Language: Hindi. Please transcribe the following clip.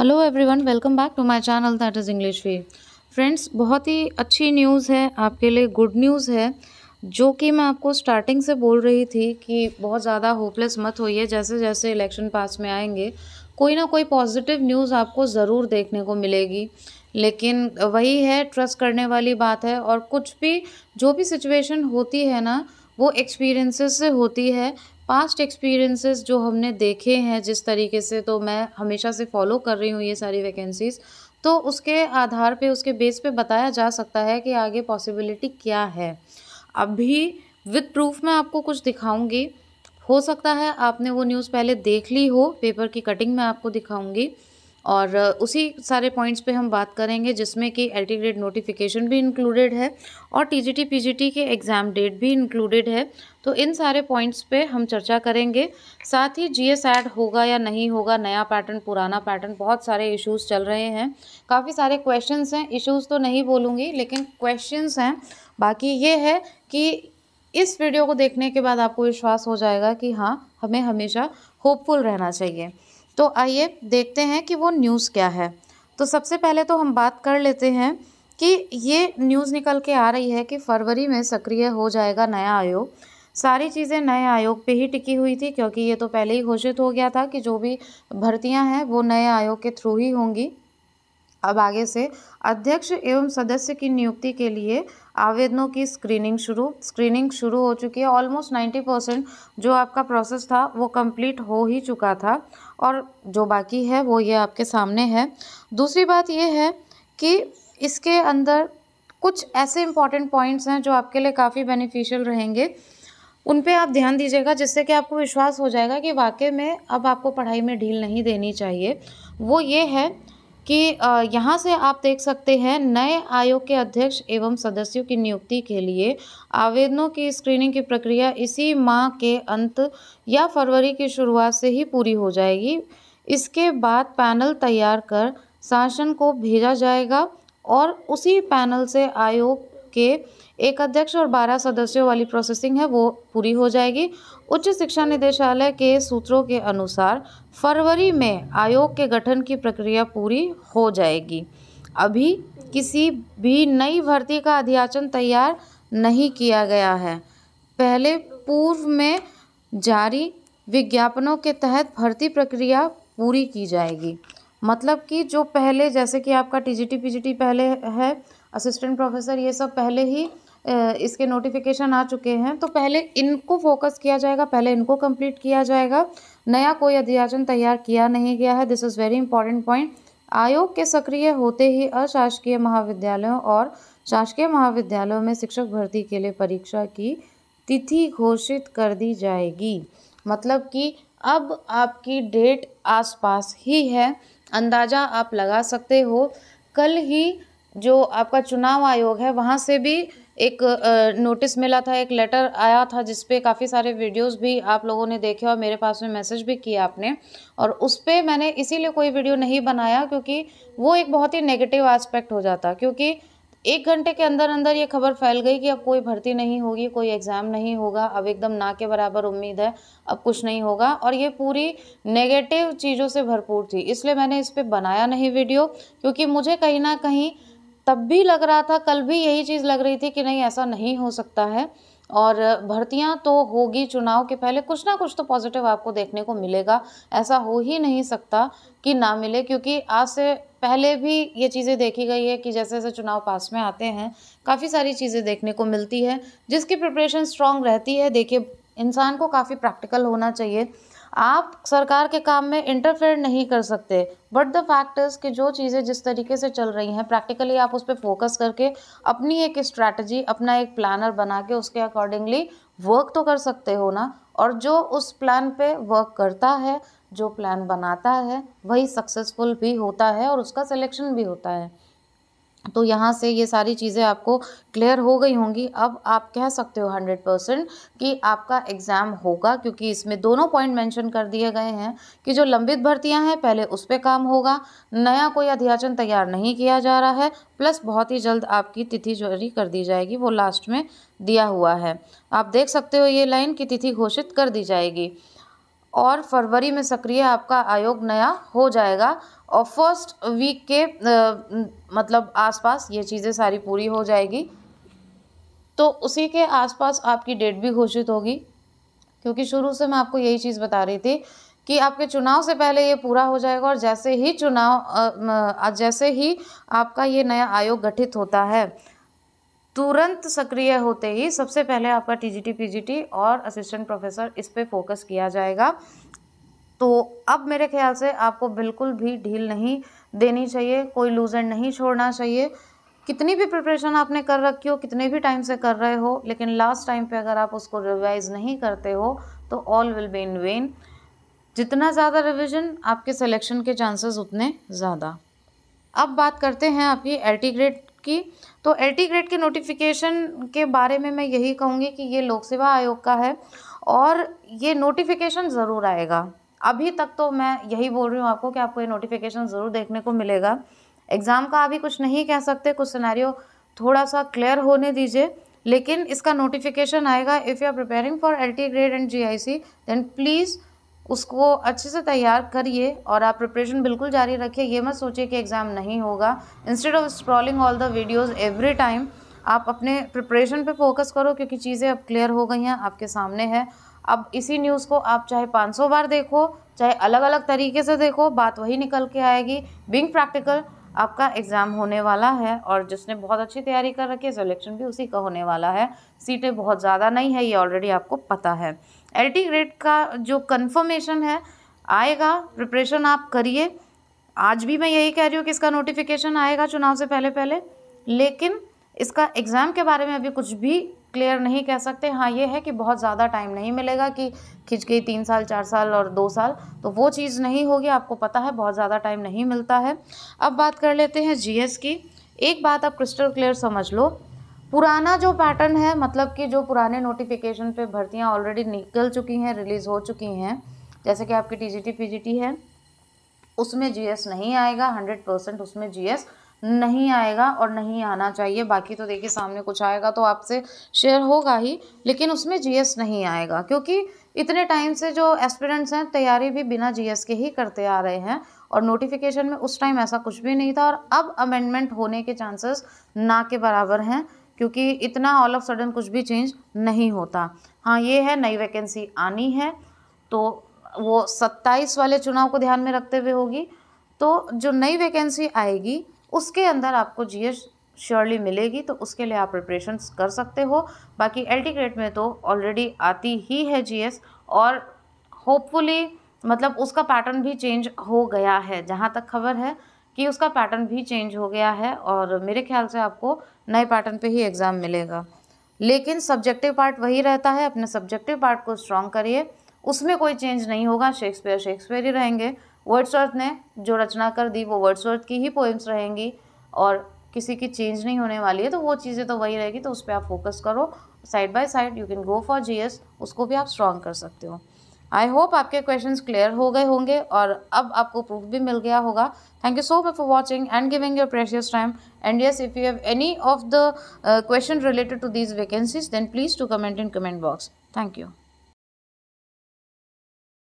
hello everyone welcome back to my channel that is English we friends बहुत ही अच्छी न्यूज़ है आपके लिए गुड न्यूज़ है जो कि मैं आपको स्टार्टिंग से बोल रही थी कि बहुत ज़्यादा होपलेस मत होइए जैसे जैसे इलेक्शन पास में आएंगे कोई ना कोई पॉजिटिव न्यूज़ आपको ज़रूर देखने को मिलेगी लेकिन वही है ट्रस्ट करने वाली बात है और कुछ भी जो भी सिचुएशन होती है ना वो एक्सपीरियंसेस से होती है पास्ट एक्सपीरियंसेस जो हमने देखे हैं जिस तरीके से तो मैं हमेशा से फॉलो कर रही हूँ ये सारी वैकेंसीज़ तो उसके आधार पे उसके बेस पे बताया जा सकता है कि आगे पॉसिबिलिटी क्या है अभी विद प्रूफ मैं आपको कुछ दिखाऊंगी हो सकता है आपने वो न्यूज़ पहले देख ली हो पेपर की कटिंग मैं आपको दिखाऊंगी और उसी सारे पॉइंट्स पे हम बात करेंगे जिसमें कि एल ग्रेड नोटिफिकेशन भी इंक्लूडेड है और टी जी के एग्ज़ाम डेट भी इंक्लूडेड है तो इन सारे पॉइंट्स पे हम चर्चा करेंगे साथ ही जी एस एड होगा या नहीं होगा नया पैटर्न पुराना पैटर्न बहुत सारे इश्यूज़ चल रहे हैं काफ़ी सारे क्वेश्चन हैं इशूज़ तो नहीं बोलूँगी लेकिन क्वेश्चन हैं बाकी ये है कि इस वीडियो को देखने के बाद आपको विश्वास हो जाएगा कि हाँ हमें हमेशा होपफुल रहना चाहिए तो आइए देखते हैं कि वो न्यूज़ क्या है तो सबसे पहले तो हम बात कर लेते हैं कि ये न्यूज़ निकल के आ रही है कि फरवरी में सक्रिय हो जाएगा नया आयोग सारी चीज़ें नए आयोग पे ही टिकी हुई थी क्योंकि ये तो पहले ही घोषित हो गया था कि जो भी भर्तियां हैं वो नए आयोग के थ्रू ही होंगी अब आगे से अध्यक्ष एवं सदस्य की नियुक्ति के लिए आवेदनों की स्क्रीनिंग शुरू स्क्रीनिंग शुरू हो चुकी है ऑलमोस्ट नाइन्टी परसेंट जो आपका प्रोसेस था वो कंप्लीट हो ही चुका था और जो बाकी है वो ये आपके सामने है दूसरी बात ये है कि इसके अंदर कुछ ऐसे इंपॉर्टेंट पॉइंट्स हैं जो आपके लिए काफ़ी बेनिफिशियल रहेंगे उन पे आप ध्यान दीजिएगा जिससे कि आपको विश्वास हो जाएगा कि वाकई में अब आपको पढ़ाई में ढील नहीं देनी चाहिए वो ये है कि यहाँ से आप देख सकते हैं नए आयोग के अध्यक्ष एवं सदस्यों की नियुक्ति के लिए आवेदनों की स्क्रीनिंग की प्रक्रिया इसी माह के अंत या फरवरी की शुरुआत से ही पूरी हो जाएगी इसके बाद पैनल तैयार कर शासन को भेजा जाएगा और उसी पैनल से आयोग के एक अध्यक्ष और बारह सदस्यों वाली प्रोसेसिंग है वो पूरी हो जाएगी उच्च शिक्षा निदेशालय के सूत्रों के अनुसार फरवरी में आयोग के गठन की प्रक्रिया पूरी हो जाएगी अभी किसी भी नई भर्ती का अध्याचन तैयार नहीं किया गया है पहले पूर्व में जारी विज्ञापनों के तहत भर्ती प्रक्रिया पूरी की जाएगी मतलब कि जो पहले जैसे कि आपका टी जी टी पहले है असिस्टेंट प्रोफेसर ये सब पहले ही इसके नोटिफिकेशन आ चुके हैं तो पहले इनको फोकस किया जाएगा पहले इनको कंप्लीट किया जाएगा नया कोई अध्याचन तैयार किया नहीं गया है this is very important point आयोग के सक्रिय होते ही अशासकीय महाविद्यालयों और शासकीय महाविद्यालयों में शिक्षक भर्ती के लिए परीक्षा की तिथि घोषित कर दी जाएगी मतलब कि अब आपकी डेट आसपास ही है अंदाज़ा आप लगा सकते हो कल ही जो आपका चुनाव आयोग है वहाँ से भी एक नोटिस मिला था एक लेटर आया था जिस काफ़ी सारे वीडियोस भी आप लोगों ने देखे और मेरे पास में मैसेज भी किया आपने और उस पर मैंने इसीलिए कोई वीडियो नहीं बनाया क्योंकि वो एक बहुत ही नेगेटिव एस्पेक्ट हो जाता क्योंकि एक घंटे के अंदर अंदर ये खबर फैल गई कि अब कोई भर्ती नहीं होगी कोई एग्ज़ाम नहीं होगा अब एकदम ना के बराबर उम्मीद है अब कुछ नहीं होगा और ये पूरी नेगेटिव चीज़ों से भरपूर थी इसलिए मैंने इस पर बनाया नहीं वीडियो क्योंकि मुझे कहीं ना कहीं तब भी लग रहा था कल भी यही चीज़ लग रही थी कि नहीं ऐसा नहीं हो सकता है और भर्तियां तो होगी चुनाव के पहले कुछ ना कुछ तो पॉजिटिव आपको देखने को मिलेगा ऐसा हो ही नहीं सकता कि ना मिले क्योंकि आज से पहले भी ये चीज़ें देखी गई है कि जैसे जैसे चुनाव पास में आते हैं काफ़ी सारी चीज़ें देखने को मिलती है जिसकी प्रिपरेशन स्ट्रांग रहती है देखिए इंसान को काफ़ी प्रैक्टिकल होना चाहिए आप सरकार के काम में इंटरफेयर नहीं कर सकते बट द फैक्ट इज़ कि जो चीज़ें जिस तरीके से चल रही हैं प्रैक्टिकली आप उस पर फोकस करके अपनी एक स्ट्रैटेजी अपना एक प्लानर बना के उसके अकॉर्डिंगली वर्क तो कर सकते हो ना और जो उस प्लान पे वर्क करता है जो प्लान बनाता है वही सक्सेसफुल भी होता है और उसका सिलेक्शन भी होता है तो यहाँ से ये सारी चीज़ें आपको क्लियर हो गई होंगी अब आप कह सकते हो हंड्रेड परसेंट कि आपका एग्ज़ाम होगा क्योंकि इसमें दोनों पॉइंट मेंशन कर दिए गए हैं कि जो लंबित भर्तियाँ हैं पहले उस पर काम होगा नया कोई अध्याचन तैयार नहीं किया जा रहा है प्लस बहुत ही जल्द आपकी तिथि जारी कर दी जाएगी वो लास्ट में दिया हुआ है आप देख सकते हो ये लाइन की तिथि घोषित कर दी जाएगी और फरवरी में सक्रिय आपका आयोग नया हो जाएगा और फर्स्ट वीक के मतलब आसपास ये चीज़ें सारी पूरी हो जाएगी तो उसी के आसपास आपकी डेट भी घोषित होगी क्योंकि शुरू से मैं आपको यही चीज़ बता रही थी कि आपके चुनाव से पहले ये पूरा हो जाएगा और जैसे ही चुनाव जैसे ही आपका ये नया आयोग गठित होता है तुरंत सक्रिय होते ही सबसे पहले आपका टीजीटी पीजीटी और असिस्टेंट प्रोफेसर इस पर फोकस किया जाएगा तो अब मेरे ख्याल से आपको बिल्कुल भी ढील नहीं देनी चाहिए कोई लूज एंड नहीं छोड़ना चाहिए कितनी भी प्रिपरेशन आपने कर रखी हो कितने भी टाइम से कर रहे हो लेकिन लास्ट टाइम पे अगर आप उसको रिवाइज नहीं करते हो तो all will be in vain जितना ज़्यादा रिविजन आपके सिलेक्शन के चांसेस उतने ज़्यादा अब बात करते हैं आपकी एल्टीग्रेड ग्रेड की तो एल ग्रेड के नोटिफिकेशन के बारे में मैं यही कहूँगी कि ये लोक सेवा आयोग का है और ये नोटिफिकेशन ज़रूर आएगा अभी तक तो मैं यही बोल रही हूँ आपको कि आपको ये नोटिफिकेशन ज़रूर देखने को मिलेगा एग्ज़ाम का अभी कुछ नहीं कह सकते कुछ सिनारियो थोड़ा सा क्लियर होने दीजिए लेकिन इसका नोटिफिकेशन आएगा if you are preparing for L grade and G then please उसको अच्छे से तैयार करिए और आप प्रिपरेशन बिल्कुल जारी रखिए ये मत सोचिए कि एग्ज़ाम नहीं होगा instead of scrolling all the videos every time आप अपने प्रिपरेशन पे फोकस करो क्योंकि चीज़ें अब क्लियर हो गई हैं आपके सामने है अब इसी न्यूज़ को आप चाहे 500 बार देखो चाहे अलग अलग तरीके से देखो बात वही निकल के आएगी बिंग प्रैक्टिकल आपका एग्ज़ाम होने वाला है और जिसने बहुत अच्छी तैयारी कर रखी है सिलेक्शन भी उसी का होने वाला है सीटें बहुत ज़्यादा नहीं है ये ऑलरेडी आपको पता है एल टी ग्रेड का जो कन्फर्मेशन है आएगा प्रिपरेशन आप करिए आज भी मैं यही कह रही हूँ कि इसका नोटिफिकेशन आएगा चुनाव से पहले पहले लेकिन इसका एग्ज़ाम के बारे में अभी कुछ भी क्लियर नहीं कह सकते हाँ ये है कि बहुत ज़्यादा टाइम नहीं मिलेगा कि खिंच गई तीन साल चार साल और दो साल तो वो चीज़ नहीं होगी आपको पता है बहुत ज़्यादा टाइम नहीं मिलता है अब बात कर लेते हैं जीएस की एक बात आप क्रिस्टल क्लियर समझ लो पुराना जो पैटर्न है मतलब कि जो पुराने नोटिफिकेशन पे भर्तियां ऑलरेडी निकल चुकी हैं रिलीज़ हो चुकी हैं जैसे कि आपकी टीजीटी पीजीटी है उसमें जीएस नहीं आएगा हंड्रेड परसेंट उसमें जीएस नहीं आएगा और नहीं आना चाहिए बाकी तो देखिए सामने कुछ आएगा तो आपसे शेयर होगा ही लेकिन उसमें जीएस नहीं आएगा क्योंकि इतने टाइम से जो एस्पिरेंट्स हैं तैयारी भी बिना जीएस के ही करते आ रहे हैं और नोटिफिकेशन में उस टाइम ऐसा कुछ भी नहीं था और अब अमेंडमेंट होने के चांसेस ना के बराबर हैं क्योंकि इतना ऑल ऑफ सडन कुछ भी चेंज नहीं होता हाँ ये है नई वैकेंसी आनी है तो वो सत्ताईस वाले चुनाव को ध्यान में रखते हुए होगी तो जो नई वैकेंसी आएगी उसके अंदर आपको जी श्योरली मिलेगी तो उसके लिए आप प्रिपरेशन कर सकते हो बाकी एल टी ग्रेड में तो ऑलरेडी आती ही है एस और होपफुली मतलब उसका पैटर्न भी चेंज हो गया है जहाँ तक खबर है कि उसका पैटर्न भी चेंज हो गया है और मेरे ख्याल से आपको नए पैटर्न पे ही एग्ज़ाम मिलेगा लेकिन सब्जेक्टिव पार्ट वही रहता है अपने सब्जेक्टिव पार्ट को स्ट्रॉन्ग करिए उसमें कोई चेंज नहीं होगा शेक्सपियर शेक्सपियर ही रहेंगे वर्ड्स ने जो रचना कर दी वो वर्ड्स की ही पोइम्स रहेंगी और किसी की चेंज नहीं होने वाली है तो वो चीज़ें तो वही रहेगी तो उस पर आप फोकस करो side by side you can go for GS उसको भी आप स्ट्रॉन्ग कर सकते हो आई होप आपके क्वेश्चन क्लियर हो गए होंगे और अब आपको प्रूफ भी मिल गया होगा thank you so much for watching and giving your precious time and yes if you have any of the question related to these vacancies then please to comment in comment box thank you